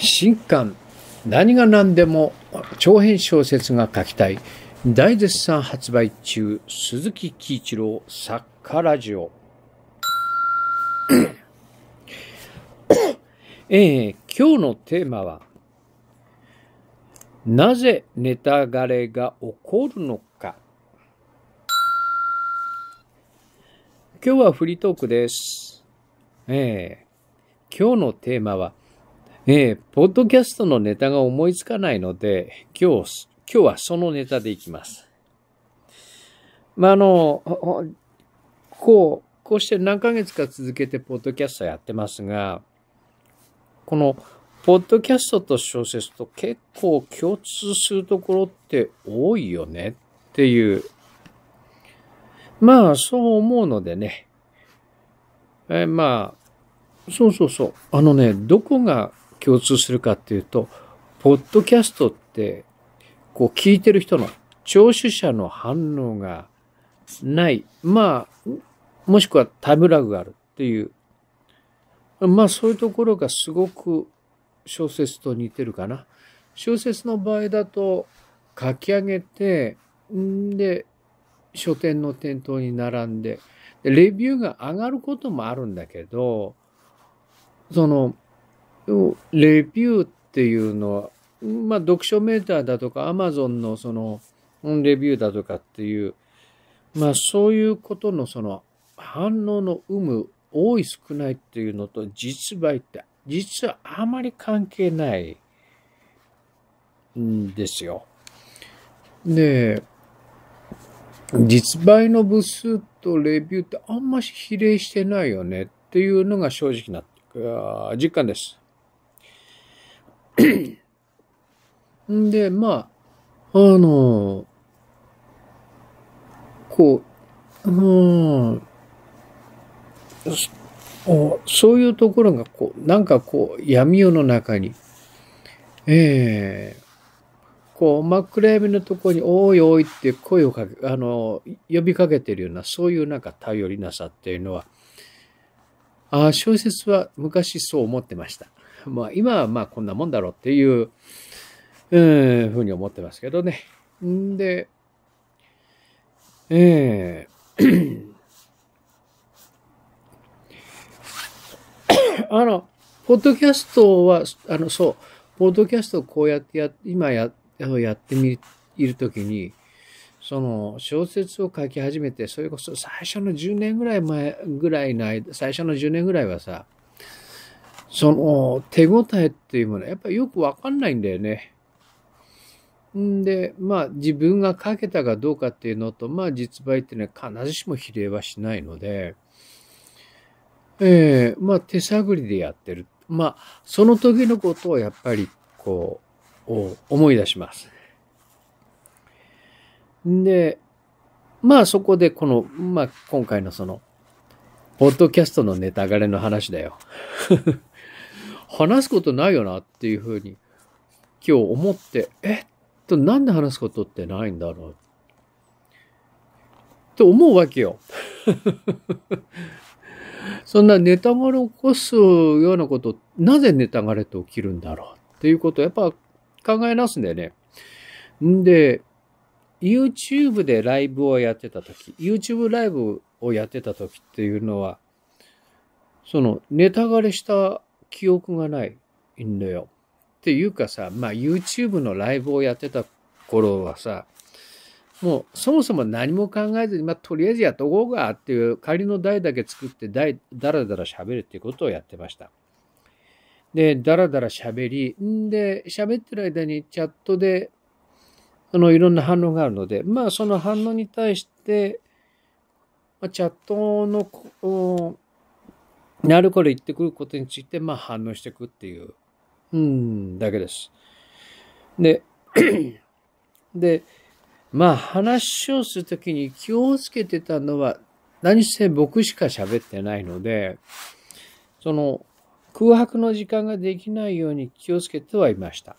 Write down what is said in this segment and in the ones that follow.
新刊何が何でも長編小説が書きたい大絶賛発売中鈴木喜一郎作家ラジオ えー、今日のテーマはなぜネタ枯れが起こるのか今日はフリートークです。えー、今日のテーマは「えー、ポッドキャストのネタが思いつかないので、今日、今日はそのネタでいきます。まあ、あの、こう、こうして何ヶ月か続けてポッドキャストやってますが、この、ポッドキャストと小説と結構共通するところって多いよねっていう、まあ、そう思うのでね、えまあ、そうそうそう。あのね、どこが共通するかっていうと、ポッドキャストって、こう聞いてる人の、聴取者の反応がない。まあ、もしくはタイムラグがあるっていう。まあそういうところがすごく小説と似てるかな。小説の場合だと書き上げて、んで、書店の店頭に並んで、レビューが上がることもあるんだけど、その、レビューっていうのは、まあ、読書メーターだとか、アマゾンのその、レビューだとかっていう、まあ、そういうことのその、反応の有無、多い少ないっていうのと、実売って、実はあまり関係ないんですよ。で、実売の部数とレビューってあんまし比例してないよねっていうのが正直な実感です。ん で、まあ、あのー、こう、うん、そういうところが、こう、なんかこう、闇夜の中に、ええー、こう、真っ暗闇のところに、おいおいって声をかけ、あの、呼びかけてるような、そういうなんか頼りなさっていうのは、あ小説は昔そう思ってました。まあ今はまあこんなもんだろうっていう、うん、ふうに思ってますけどね。んで、ええー あの、ポッドキャストは、あの、そう、ポッドキャストをこうやってや、今ややってみるときに、その小説を書き始めて、それこそ最初の10年ぐらい前ぐらいの間、最初の10年ぐらいはさ、その手応えっていうものはやっぱりよくわかんないんだよね。んで、まあ自分がかけたかどうかっていうのと、まあ実売ってね、必ずしも比例はしないので、ええー、まあ手探りでやってる。まあその時のことをやっぱりこう、思い出します。んで、まあそこでこの、まあ今回のその、ポッドキャストのネタがれの話だよ。話すことないよなっていうふうに今日思って、えっと、なんで話すことってないんだろうと思うわけよ。そんなネタがれを起こすようなこと、なぜネタがれって起きるんだろうっていうことをやっぱ考え直すんだよね。んで、YouTube でライブをやってた時、YouTube ライブをやってた時っていうのは、そのネタがれした記憶がないんだよ。っていうかさ、まあ YouTube のライブをやってた頃はさ、もうそもそも何も考えずに、まあ、とりあえずやっとこうかっていう仮の台だけ作って台だらだら喋るっていうことをやってました。で、だらだら喋り、んで、喋ってる間にチャットで、あの、いろんな反応があるので、まあ、その反応に対して、まあ、チャットの、なるほど。言ってくることについて、まあ、反応していくっていう、うん、だけです。で、で、まあ、話をするときに気をつけてたのは、何せ僕しか喋ってないので、その、空白の時間ができないように気をつけてはいました。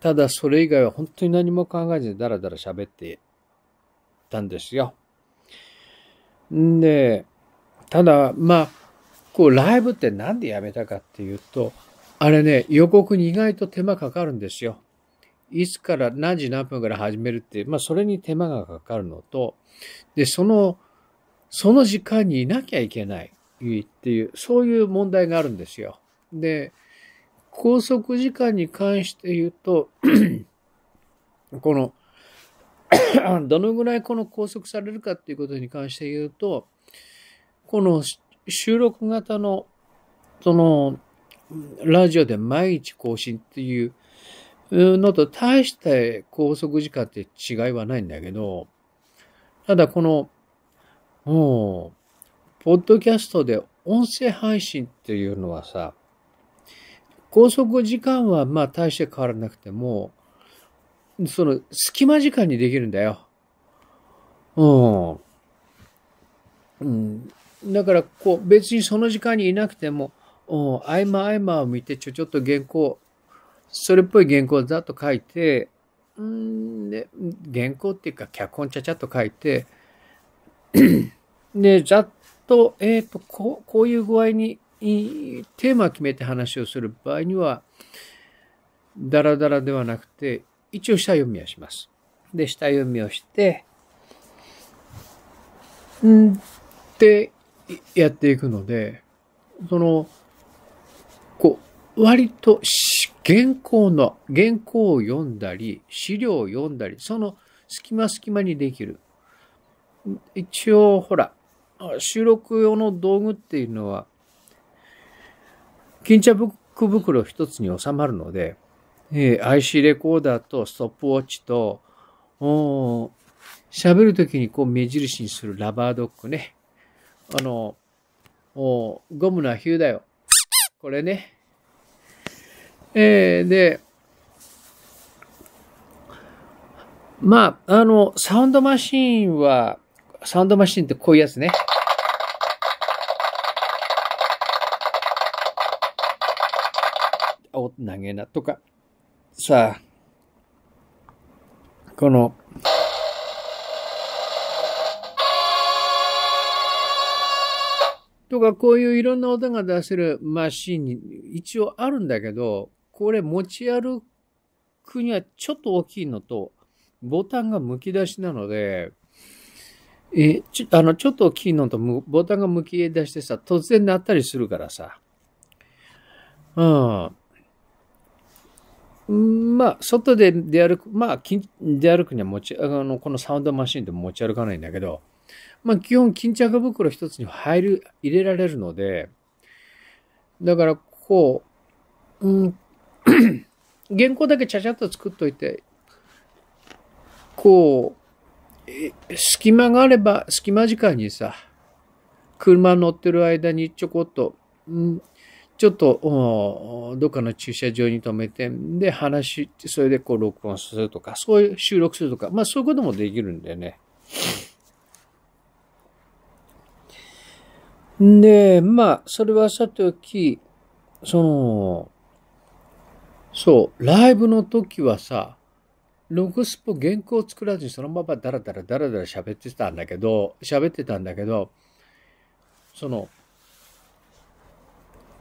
ただ、それ以外は本当に何も考えずにダラダラ喋ってたんですよ。んで、ただ、まあ、こう、ライブってなんでやめたかっていうと、あれね、予告に意外と手間かかるんですよ。いつから何時何分から始めるって、まあ、それに手間がかかるのと、で、その、その時間にいなきゃいけないっていう、そういう問題があるんですよ。で、拘束時間に関して言うと、このどのぐらいこの拘束されるかっていうことに関して言うと、この収録型の、その、ラジオで毎日更新っていうのと大して拘束時間って違いはないんだけど、ただこの、もう、ポッドキャストで音声配信っていうのはさ、拘束時間はまあ大して変わらなくても、その隙間時間にできるんだよ。うん。うん、だからこう別にその時間にいなくても、合間合間を見てちょちょっと原稿、それっぽい原稿をざっと書いて、んで、原稿っていうか脚本ちゃちゃっと書いて、で、ざっと、えっ、ー、と、こう、こういう具合にテーマを決めて話をする場合には、ダラダラではなくて、一応下読みはします。で、下読みをして、んで、やっていくので、その、こう、割と原稿の、原稿を読んだり、資料を読んだり、その隙間隙間にできる。一応、ほら、収録用の道具っていうのは、巾着袋一つに収まるので、えー、IC レコーダーとストップウォッチと、喋るときにこう目印にするラバードックね。あの、ゴムのヒューだよ。これね。えー、で、まあ、あの、サウンドマシーンは、サウンドマシーンってこういうやつね。お、投げなとか、さあ、この、とか、こういういろんな音が出せるマシンに一応あるんだけど、これ持ち歩くにはちょっと大きいのと、ボタンがむき出しなので、えちあのちょっと大きいのとボタンがむき出してさ、突然鳴ったりするからさ。うん。まあ、外で出歩く、まあ、出歩くには持ち、あの、このサウンドマシンでも持ち歩かないんだけど、まあ、基本巾着袋一つに入る、入れられるので、だからこう、うん、原稿だけちゃちゃっと作っといて、こう、隙間があれば、隙間時間にさ、車乗ってる間にちょこっと、うんちょっと、どっかの駐車場に止めて、で、話、それでこう録音するとか、そういう収録するとか、まあそういうこともできるんだよね。で、まあ、それはさておき、その、そう、ライブの時はさ、ログスポ原稿を作らずにそのままダラダラダラダラ喋ってたんだけど、喋ってたんだけど、その、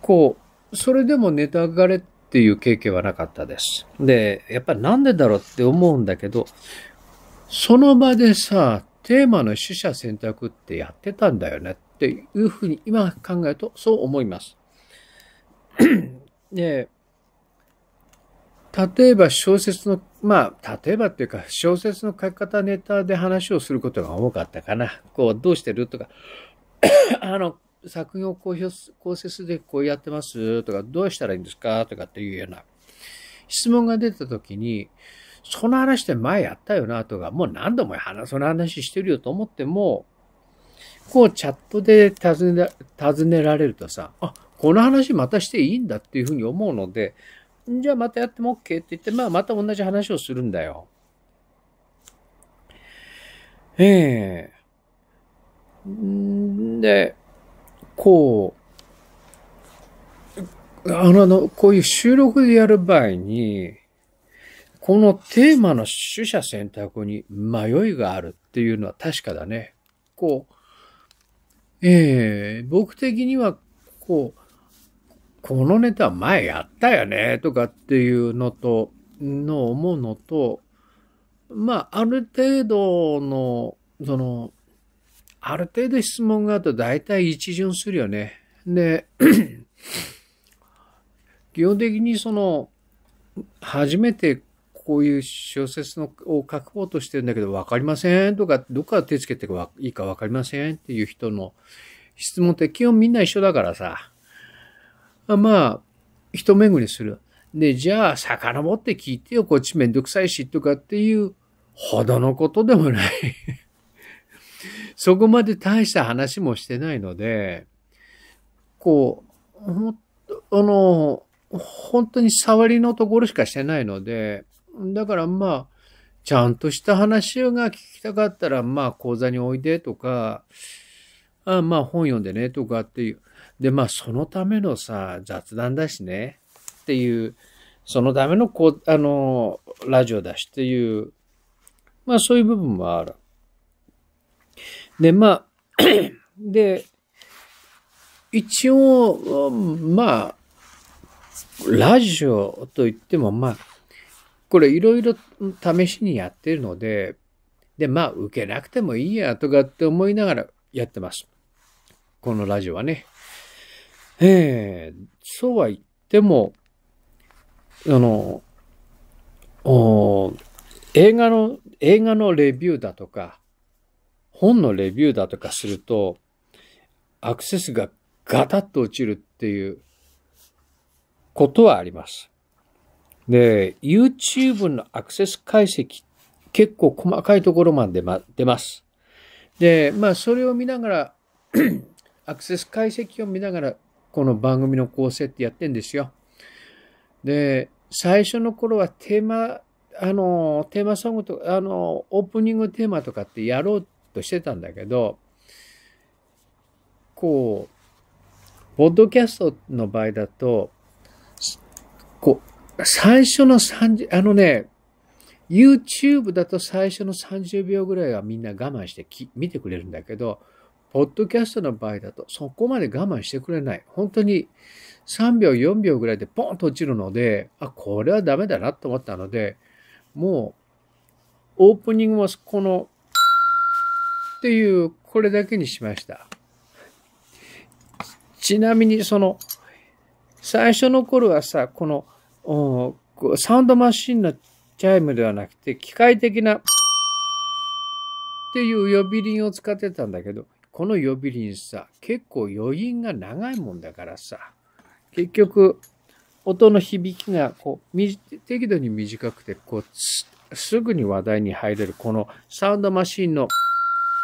こう、それでもネタがれっていう経験はなかったです。で、やっぱなんでだろうって思うんだけど、その場でさ、テーマの取捨選択ってやってたんだよねっというふうに今考えるとそう思います。で 例えば小説の、まあ、例えばっていうか、小説の書き方ネタで話をすることが多かったかな。こう、どうしてるとか、あの、作業公表公設でこうやってますとか、どうしたらいいんですかとかっていうような質問が出たときに、その話って前やったよなとか、もう何度も話、その話してるよと思っても、こうチャットで尋ね尋ねられるとさ、あ、この話またしていいんだっていうふうに思うので、じゃあまたやっても OK って言って、まあまた同じ話をするんだよ。ええー。で、こう、あの、あの、こういう収録でやる場合に、このテーマの取捨選択に迷いがあるっていうのは確かだね。こう、ええー、僕的には、こう、このネタ前やったよね、とかっていうのと、の思うのと、まあ、ある程度の、その、ある程度質問があると大体一巡するよね。で、基本的にその、初めてこういう小説のを書こうとしてるんだけど、わかりませんとか、どっから手つけていいかわかりませんっていう人の質問って基本みんな一緒だからさ。まあ、一巡りする。で、じゃあ、遡って聞いてよ、こっちめんどくさいし、とかっていうほどのことでもない そこまで大した話もしてないので、こう、あの、本当に触りのところしかしてないので、だからまあ、ちゃんとした話が聞きたかったら、まあ、講座においでとか、あまあ、本読んでねとかっていう。で、まあ、そのためのさ、雑談だしねっていう、そのためのこう、あの、ラジオだしっていう、まあ、そういう部分もある。で、まあ、で、一応、まあ、ラジオといっても、まあ、これいろいろ試しにやってるので、で、まあ、受けなくてもいいや、とかって思いながらやってます。このラジオはね。ええー、そうは言っても、あの、お映画の、映画のレビューだとか、本のレビューだとかすると、アクセスがガタッと落ちるっていうことはあります。で、YouTube のアクセス解析、結構細かいところまで出ます。で、まあ、それを見ながら アクセス解析を見ながら、この番組の構成ってやってんですよ。で、最初の頃はテーマ、あの、テーマソングとか、あの、オープニングテーマとかってやろうとしてたんだけど、こう、ポッドキャストの場合だと、こう、最初の30、あのね、YouTube だと最初の30秒ぐらいはみんな我慢してき見てくれるんだけど、ポッドキャストの場合だとそこまで我慢してくれない。本当に3秒、4秒ぐらいでポンと落ちるので、あ、これはダメだなと思ったので、もうオープニングはこの、っていう、これだけにしました。ちなみにその、最初の頃はさ、この、サウンドマシンのチャイムではなくて、機械的な、っていう呼び鈴を使ってたんだけど、この呼び鈴さ、結構余韻が長いもんだからさ、結局、音の響きがこう適度に短くてこうすぐに話題に入れるこのサウンドマシンのっ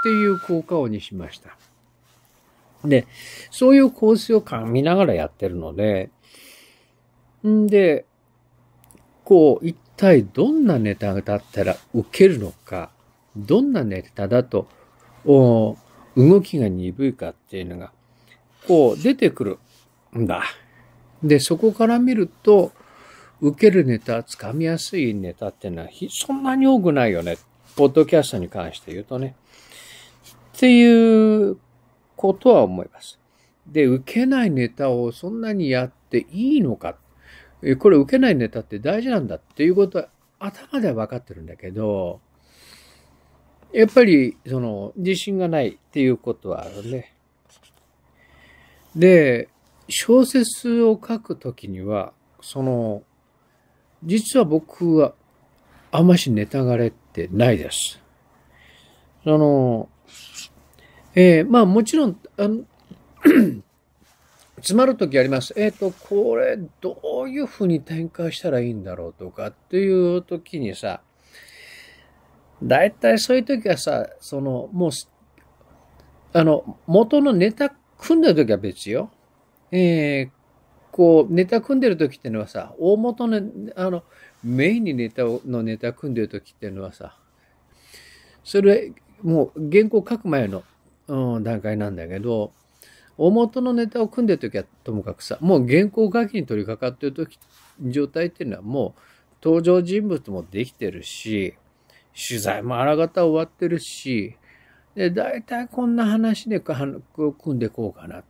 ていう効果をにしました。で、そういう構成を見ながらやってるので、んで、こう、一体どんなネタだったら受けるのか、どんなネタだと、動きが鈍いかっていうのが、こう出てくるんだ。で、そこから見ると、受けるネタ、つかみやすいネタっていうのは、そんなに多くないよね。ポッドキャストに関して言うとね。っていうことは思います。で、受けないネタをそんなにやっていいのかっこれ受けないネタって大事なんだっていうことは頭では分かってるんだけど、やっぱり、その、自信がないっていうことはあるね。で、小説を書くときには、その、実は僕はあましネタがれってないです。その、えー、まあもちろん、あの詰まる時あります。えっ、ー、と、これどういうふうに展開したらいいんだろうとかっていう時にさ、大体そういう時はさ、その、もう、あの、元のネタ組んでる時は別よ。えー、こう、ネタ組んでる時っていうのはさ、大元の、あの、メインにネタを、のネタ組んでる時っていうのはさ、それ、もう原稿書く前の、うん、段階なんだけど、大元のネタを組んでる時はともかくさ、もう原稿書きに取り掛かってる時、状態っていうのはもう登場人物もできてるし、取材もあらがた終わってるし、で、大体こんな話で組んでこうかな。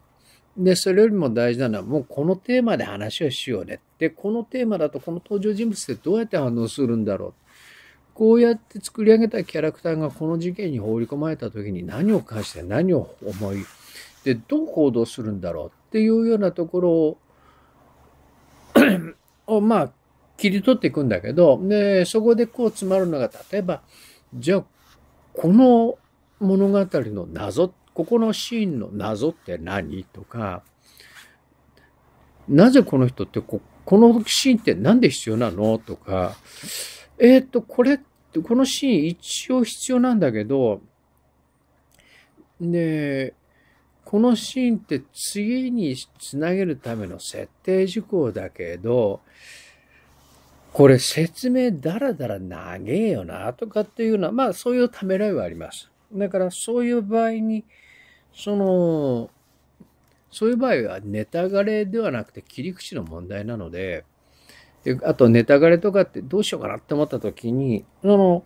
で、それよりも大事なのは、もうこのテーマで話をしようね。で、このテーマだとこの登場人物ってどうやって反応するんだろう。こうやって作り上げたキャラクターがこの事件に放り込まれた時に何を感じて何を思いってどう行動するんだろうっていうようなところを をまあ切り取っていくんだけど、でそこでこう詰まるのが例えばじゃあこの物語の謎ここのシーンの謎って何とかなぜこの人ってこのシーンって何で必要なのとかえっ、とこれこのシーン一応必要なんだけどねこのシーンって次につなげるための設定事項だけど、これ説明だらだら長えよなとかっていうのは、まあそういうためらいはあります。だからそういう場合に、その、そういう場合はネタがれではなくて切り口の問題なので、であとネタがれとかってどうしようかなって思った時に、その、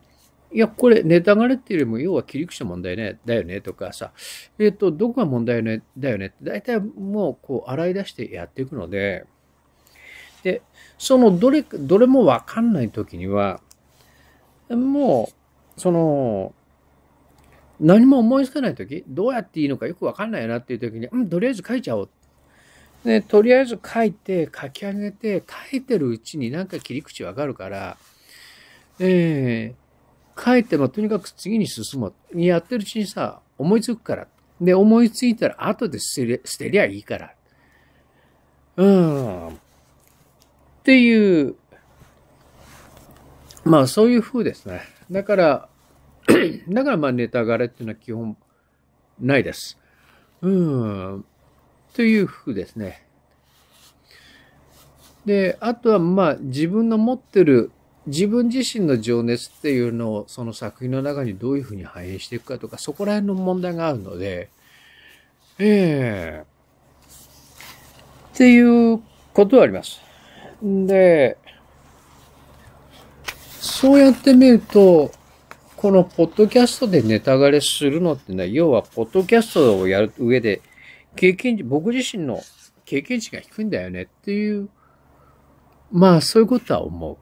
いや、これ、ネタがれっていうよりも、要は切り口の問題ね、だよね、とかさ、えっ、ー、と、どこが問題ね、だよねって、大体もう、こう、洗い出してやっていくので、で、その、どれ、どれもわかんないときには、もう、その、何も思いつかないとき、どうやっていいのかよくわかんないなっていうときに、うん、とりあえず書いちゃおう。で、とりあえず書いて、書き上げて、書いてるうちになんか切り口わかるから、ええー帰って、もとにかく次に進もう。やってるうちにさ、思いつくから。で、思いついたら後で捨てり捨てりゃいいから。うん。っていう、まあそういう風ですね。だから、だからまあネタ枯れっていうのは基本ないです。うん。という風ですね。で、あとはまあ自分の持ってる自分自身の情熱っていうのをその作品の中にどういうふうに反映していくかとか、そこら辺の問題があるので、ええー、っていうことはあります。で、そうやってみると、このポッドキャストでネタ枯れするのってね、要はポッドキャストをやる上で、経験値、僕自身の経験値が低いんだよねっていう、まあそういうことは思う。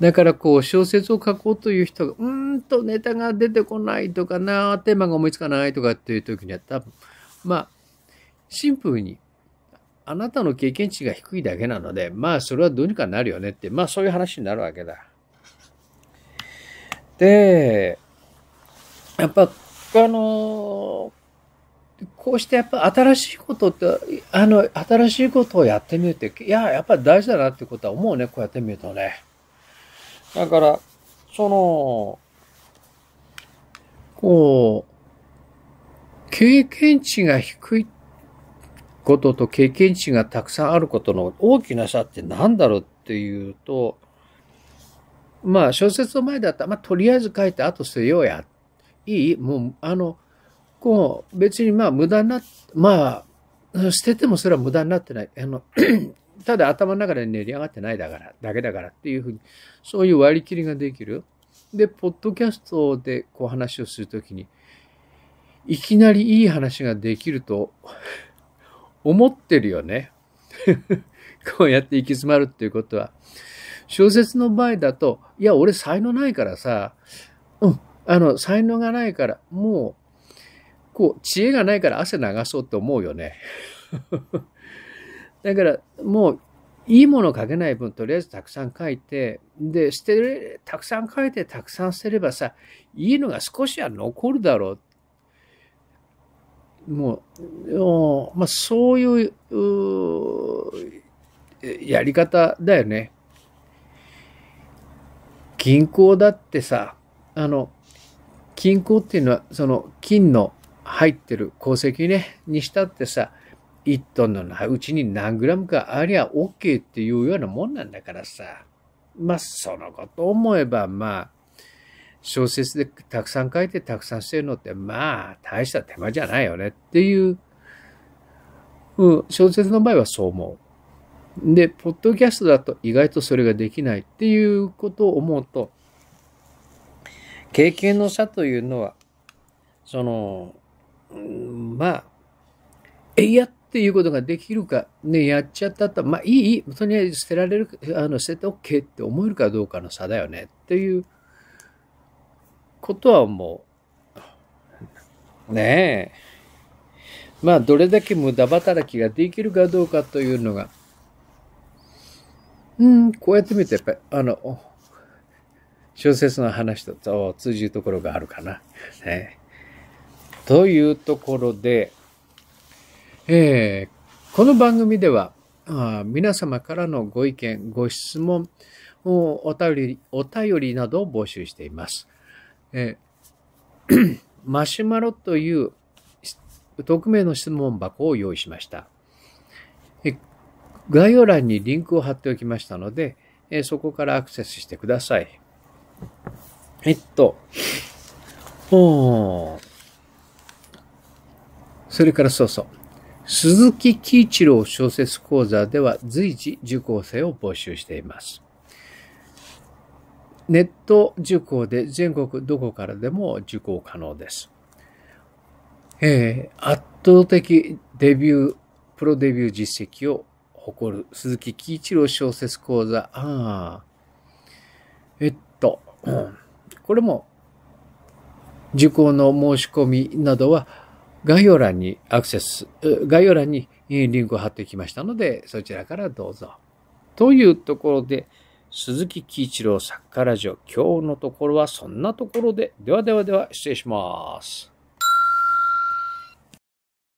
だからこう小説を書こうという人が、うんとネタが出てこないとかな、テーマが思いつかないとかっていう時には多分、まあ、シンプルに、あなたの経験値が低いだけなので、まあそれはどうにかなるよねって、まあそういう話になるわけだ。で、やっぱ、あの、こうしてやっぱ新しいことって、あの、新しいことをやってみるって、いや、やっぱ大事だなってことは思うね、こうやってみるとね。だから、その、こう、経験値が低いことと経験値がたくさんあることの大きな差って何だろうっていうと、まあ小説の前だったら、まあとりあえず書いて後捨てようや。いいもう、あの、こう、別にまあ無駄な、まあ、捨ててもそれは無駄になってない。あの、ただ頭の中で練り上がってないだから、だけだからっていうふうに、そういう割り切りができる。で、ポッドキャストでこう話をするときに、いきなりいい話ができると思ってるよね。こうやって行き詰まるっていうことは。小説の場合だと、いや、俺才能ないからさ、うん、あの、才能がないから、もう、こう、知恵がないから汗流そうって思うよね。だからもういいもの書けない分、とりあえずたくさん書いて、で、捨てる、たくさん書いて、たくさん捨てればさ、いいのが少しは残るだろう。もう、まあ、そういうやり方だよね。銀行だってさ、あの、金行っていうのは、その金の入ってる鉱石ね、にしたってさ、1トンのうちに何グラムかありゃ OK っていうようなもんなんだからさ。まあ、そのこと思えば、まあ、小説でたくさん書いてたくさんしてるのって、まあ、大した手間じゃないよねっていう、うん、小説の場合はそう思う。で、ポッドキャストだと意外とそれができないっていうことを思うと、経験の差というのは、その、まあ、えいやっっていうことができるか、ね、やっちゃったと、まあいい、とりあえず捨てられる、あの、捨てて OK って思えるかどうかの差だよねっていうことはもう、ねえ。まあ、どれだけ無駄働きができるかどうかというのが、うん、こうやって見ると、やっぱり、あの、小説の話と通じるところがあるかな。ね、というところで、えー、この番組ではあ皆様からのご意見、ご質問お、お便り、お便りなどを募集しています。えー、マシュマロという匿名の質問箱を用意しました。概要欄にリンクを貼っておきましたので、えー、そこからアクセスしてください。えっと、おそれからそうそう。鈴木喜一郎小説講座では随時受講生を募集しています。ネット受講で全国どこからでも受講可能です。えー、圧倒的デビュー、プロデビュー実績を誇る鈴木喜一郎小説講座。ああ。えっと、これも受講の申し込みなどは概要欄にアクセス、概要欄にリンクを貼ってきましたので、そちらからどうぞ。というところで、鈴木喜一郎作家ラジオ、今日のところはそんなところで、ではではでは失礼します。